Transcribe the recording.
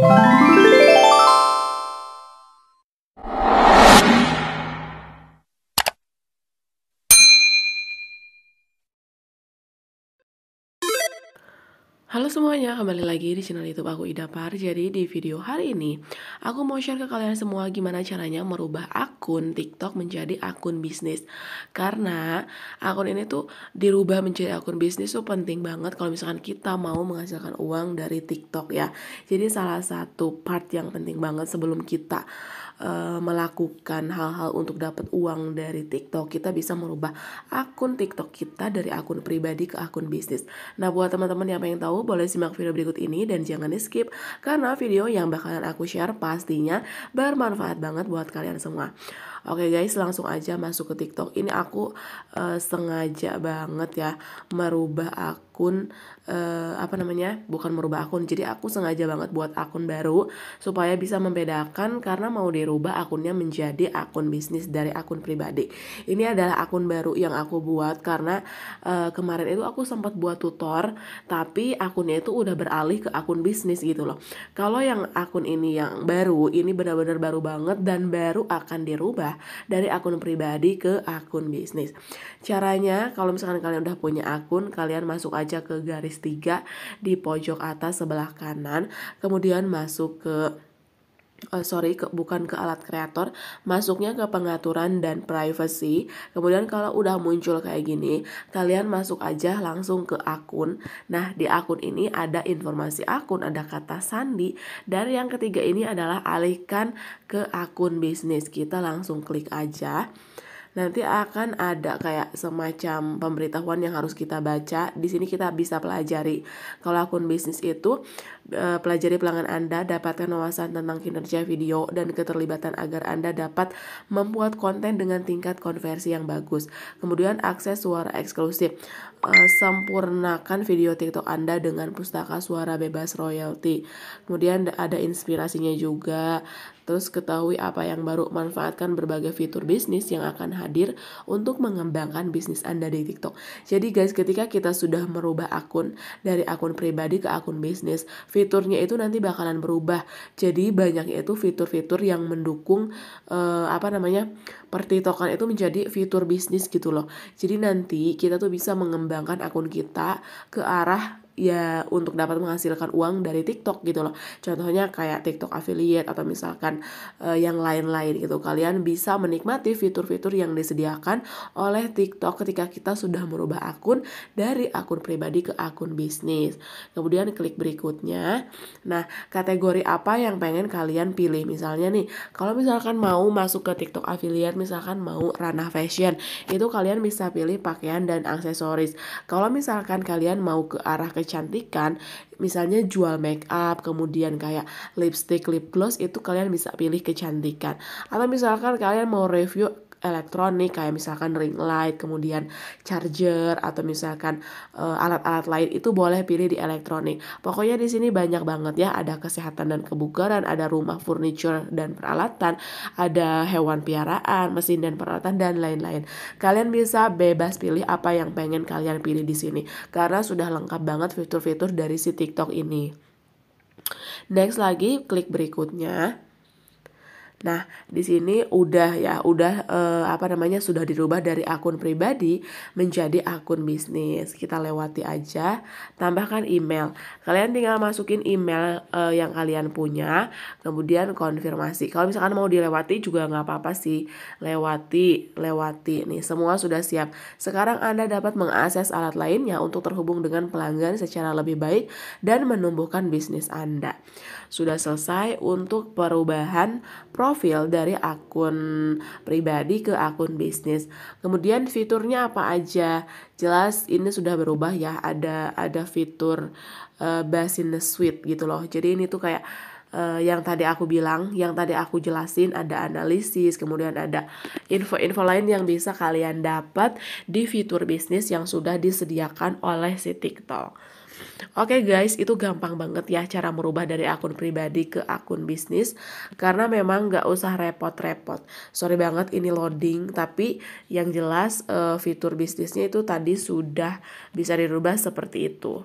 Bye. Halo semuanya, kembali lagi di channel YouTube aku Ida Par. Jadi di video hari ini, aku mau share ke kalian semua gimana caranya merubah akun TikTok menjadi akun bisnis. Karena akun ini tuh dirubah menjadi akun bisnis tuh penting banget kalau misalkan kita mau menghasilkan uang dari TikTok ya. Jadi salah satu part yang penting banget sebelum kita Eh, melakukan hal-hal untuk dapat uang dari TikTok, kita bisa merubah akun TikTok kita dari akun pribadi ke akun bisnis. Nah, buat teman-teman yang pengen tahu, boleh simak video berikut ini dan jangan di-skip karena video yang bakalan aku share pastinya bermanfaat banget buat kalian semua. Oke guys, langsung aja masuk ke TikTok. Ini aku uh, sengaja banget ya merubah akun akun uh, apa namanya bukan merubah akun jadi aku sengaja banget buat akun baru supaya bisa membedakan karena mau dirubah akunnya menjadi akun bisnis dari akun pribadi ini adalah akun baru yang aku buat karena uh, kemarin itu aku sempat buat tutor tapi akunnya itu udah beralih ke akun bisnis gitu loh kalau yang akun ini yang baru ini benar-benar baru banget dan baru akan dirubah dari akun pribadi ke akun bisnis caranya kalau misalkan kalian udah punya akun kalian masuk aja aja ke garis 3 di pojok atas sebelah kanan, kemudian masuk ke uh, sorry ke, bukan ke alat kreator masuknya ke pengaturan dan privacy kemudian kalau udah muncul kayak gini kalian masuk aja langsung ke akun nah di akun ini ada informasi akun ada kata sandi dan yang ketiga ini adalah alihkan ke akun bisnis kita langsung klik aja nanti akan ada kayak semacam pemberitahuan yang harus kita baca. Di sini kita bisa pelajari. Kalau akun bisnis itu eh, pelajari pelanggan Anda, dapatkan wawasan tentang kinerja video dan keterlibatan agar Anda dapat membuat konten dengan tingkat konversi yang bagus. Kemudian akses suara eksklusif. Eh, sempurnakan video TikTok Anda dengan pustaka suara bebas royalti. Kemudian ada inspirasinya juga Terus ketahui apa yang baru, manfaatkan berbagai fitur bisnis yang akan hadir untuk mengembangkan bisnis Anda di TikTok. Jadi guys, ketika kita sudah merubah akun dari akun pribadi ke akun bisnis, fiturnya itu nanti bakalan berubah. Jadi banyak itu fitur-fitur yang mendukung eh, apa namanya? pertitokan itu menjadi fitur bisnis gitu loh. Jadi nanti kita tuh bisa mengembangkan akun kita ke arah ya untuk dapat menghasilkan uang dari TikTok gitu loh. Contohnya kayak TikTok affiliate atau misalkan uh, yang lain-lain gitu. Kalian bisa menikmati fitur-fitur yang disediakan oleh TikTok ketika kita sudah merubah akun dari akun pribadi ke akun bisnis. Kemudian klik berikutnya. Nah, kategori apa yang pengen kalian pilih? Misalnya nih, kalau misalkan mau masuk ke TikTok affiliate, misalkan mau ranah fashion, itu kalian bisa pilih pakaian dan aksesoris. Kalau misalkan kalian mau ke arah ke kecantikan misalnya jual make up kemudian kayak lipstick lip gloss itu kalian bisa pilih kecantikan atau misalkan kalian mau review elektronik kayak misalkan ring light, kemudian charger atau misalkan eh, alat-alat uh, lain itu boleh pilih di elektronik. Pokoknya di sini banyak banget ya, ada kesehatan dan kebugaran, ada rumah furniture dan peralatan, ada hewan piaraan, mesin dan peralatan dan lain-lain. Kalian bisa bebas pilih apa yang pengen kalian pilih di sini karena sudah lengkap banget fitur-fitur dari si TikTok ini. Next lagi, klik berikutnya. Nah, di sini udah ya, udah eh, apa namanya sudah dirubah dari akun pribadi menjadi akun bisnis. Kita lewati aja, tambahkan email. Kalian tinggal masukin email eh, yang kalian punya, kemudian konfirmasi. Kalau misalkan mau dilewati juga nggak apa-apa sih, lewati, lewati. Nih, semua sudah siap. Sekarang Anda dapat mengakses alat lainnya untuk terhubung dengan pelanggan secara lebih baik dan menumbuhkan bisnis Anda. Sudah selesai untuk perubahan pro profil dari akun pribadi ke akun bisnis. Kemudian fiturnya apa aja? Jelas ini sudah berubah ya. Ada ada fitur uh, eh, Business Suite gitu loh. Jadi ini tuh kayak uh, yang tadi aku bilang, yang tadi aku jelasin ada analisis, kemudian ada info-info lain yang bisa kalian dapat di fitur bisnis yang sudah disediakan oleh si TikTok. Oke okay guys, itu gampang banget ya cara merubah dari akun pribadi ke akun bisnis Karena memang gak usah repot-repot Sorry banget ini loading Tapi yang jelas eh, fitur bisnisnya itu tadi sudah bisa dirubah seperti itu